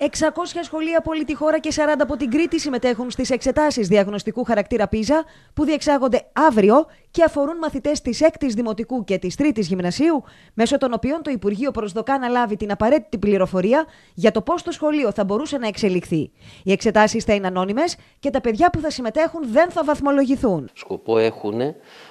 600 σχολεία από όλη τη χώρα και 40 από την Κρήτη συμμετέχουν στις εξετάσεις διαγνωστικού χαρακτήρα PISA που διεξάγονται αύριο και αφορούν μαθητές της 6η Δημοτικού και της 3η Γυμνασίου, μέσω των οποίων το Υπουργείο προσδοκά να λάβει την απαραίτητη πληροφορία για το πώς το σχολείο θα μπορούσε να εξελιχθεί. Οι εξετάσεις θα είναι ανώνυμες και τα παιδιά που θα συμμετέχουν δεν θα βαθμολογηθούν. Σκοπό έχουν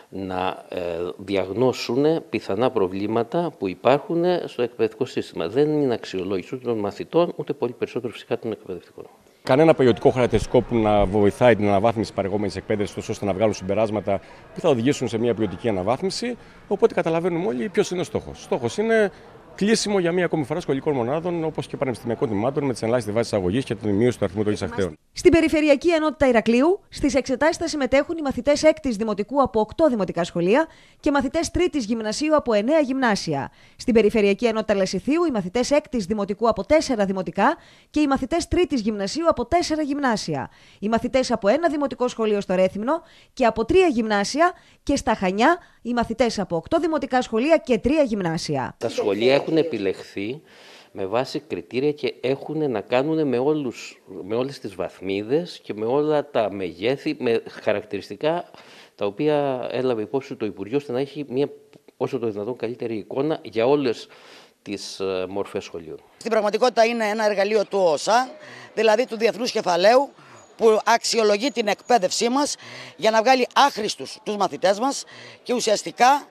να ε, διαγνώσουν πιθανά προβλήματα που υπάρχουν στο εκπαιδευτικό σύστημα. Δεν είναι αξιολόγηση ούτε των μαθητών, ούτε πολύ περισσότερο φυσικά των εκπαιδευτικών κανένα ποιοτικό χαρακτηριστικό που να βοηθάει την αναβάθμιση της παρεγόμενη εκπαίδευση, ώστε να βγάλουν συμπεράσματα που θα οδηγήσουν σε μια ποιοτική αναβάθμιση. Οπότε καταλαβαίνουμε όλοι ποιος είναι ο στόχος. Στόχος είναι Κλείσιμο για μία ακόμη φορά σχολικών μονάδων, όπως και πανεπιστημιακών τμήματων, με τις ελάχιστε βάσει αγωγής και την μείωση του αριθμού των εισαχθέων. Στην Περιφερειακή Ενότητα Ηρακλείου, στις εξετάσεις θα συμμετέχουν οι μαθητές 6η Δημοτικού από 8 δημοτικά σχολεία και μαθητές 3η Γυμνασίου από 9 γυμνάσια. Στην Περιφερειακή Ενότητα Λασιθίου, οι μαθητές 6η Δημοτικού από 4 δημοτικά και οι μαθητές 3η Γυμνασίου από 4 γυμνάσια. Οι μαθητέ από 1 δημοτικό σχολείο στο Ρέθυμνο και από 3 η γυμνασιου απο 4 γυμνασια οι μαθητε απο ενα δημοτικο σχολειο στο ρεθυμνο και απο 3 γυμνασια και στα Χανιά οι μαθητές από 8 δημοτικά σχολεία και 3 γυμνάσια. Τα σχολεία έχουν επιλεχθεί με βάση κριτήρια και έχουν να κάνουν με, όλους, με όλες τις βαθμίδες και με όλα τα μεγέθη, με χαρακτηριστικά τα οποία έλαβε υπόψη το Υπουργείο, ώστε να έχει μια όσο το δυνατόν καλύτερη εικόνα για όλες τις ε, μορφές σχολείων. Στην πραγματικότητα είναι ένα εργαλείο του ΩΣΑ, δηλαδή του Διεθνούς Κεφαλαίου, που αξιολογεί την εκπαίδευσή μας για να βγάλει άχρηστους τους μαθητές μας και ουσιαστικά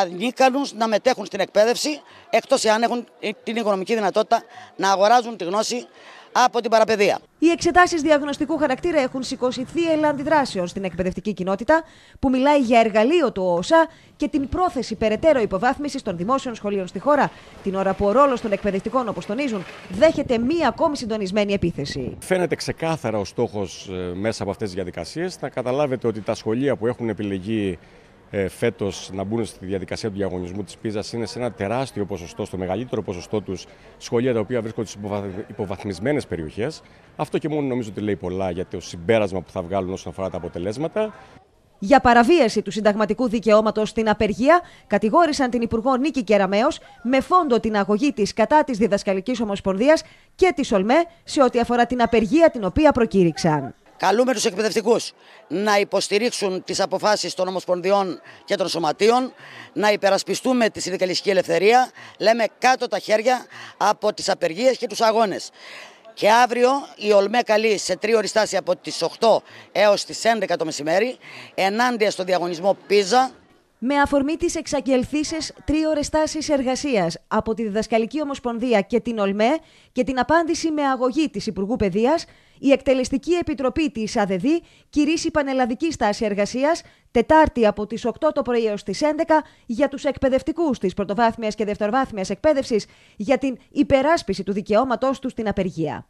ανίκανους να μετέχουν στην εκπαίδευση εκτός εάν έχουν την οικονομική δυνατότητα να αγοράζουν τη γνώση από την παραπαιδεία. Οι εξετάσεις διαγνωστικού χαρακτήρα έχουν σηκώσει θύελα αντιδράσεων στην εκπαιδευτική κοινότητα, που μιλάει για εργαλείο του ΟΟΣΑ και την πρόθεση περαιτέρω υποβάθμισης των δημόσιων σχολείων στη χώρα, την ώρα που ο ρόλος των εκπαιδευτικών, όπως τονίζουν, δέχεται μία ακόμη συντονισμένη επίθεση. Φαίνεται ξεκάθαρα ο στόχος ε, μέσα από αυτές τις διαδικασίες. να καταλάβετε ότι τα σχολεία που έχουν επιλεγεί ε, φέτος να μπουν στη διαδικασία του διαγωνισμού της Πίζας είναι σε ένα τεράστιο ποσοστό, στο μεγαλύτερο ποσοστό τους, σχολεία τα οποία βρίσκονται στις υποβαθμισμένες περιοχές. Αυτό και μόνο νομίζω ότι λέει πολλά για το συμπέρασμα που θα βγάλουν όσον αφορά τα αποτελέσματα. Για παραβίαση του συνταγματικού δικαιώματος στην απεργία, κατηγόρησαν την Υπουργό Νίκη Κεραμέως με φόντο την αγωγή της κατά της Διδασκαλικής Ομοσπονδίας και της ΟΛΜΕ σε ό,τι αφορά την απεργία την οποία προκήρυξαν. Καλούμε τους εκπαιδευτικούς να υποστηρίξουν τις αποφάσεις των Ομοσπονδιών και των Σωματείων, να υπερασπιστούμε τη συνδικαλιστική ελευθερία. Λέμε κάτω τα χέρια από τις απεργίες και τους αγώνες. Και αύριο η Ολμέ καλεί σε τρίωρη στάση από τις 8 έως τις 11 το μεσημέρι ενάντια στο διαγωνισμό Πίζα με αφορμή τις εξαγγελθήσει τρίωρε τάσει εργασίας από τη Διδασκαλική Ομοσπονδία και την ΟΛΜΕ και την απάντηση με αγωγή της Υπουργού Παιδείας, η Εκτελεστική Επιτροπή της ΑΔΔ κηρύσσει πανελλαδική στάση εργασίας Τετάρτη από τις 8 το πρωί έως τις 11 για τους εκπαιδευτικούς της πρωτοβάθμιας και δευτεροβάθμιας εκπαίδευσης για την υπεράσπιση του δικαιώματός τους στην απεργία.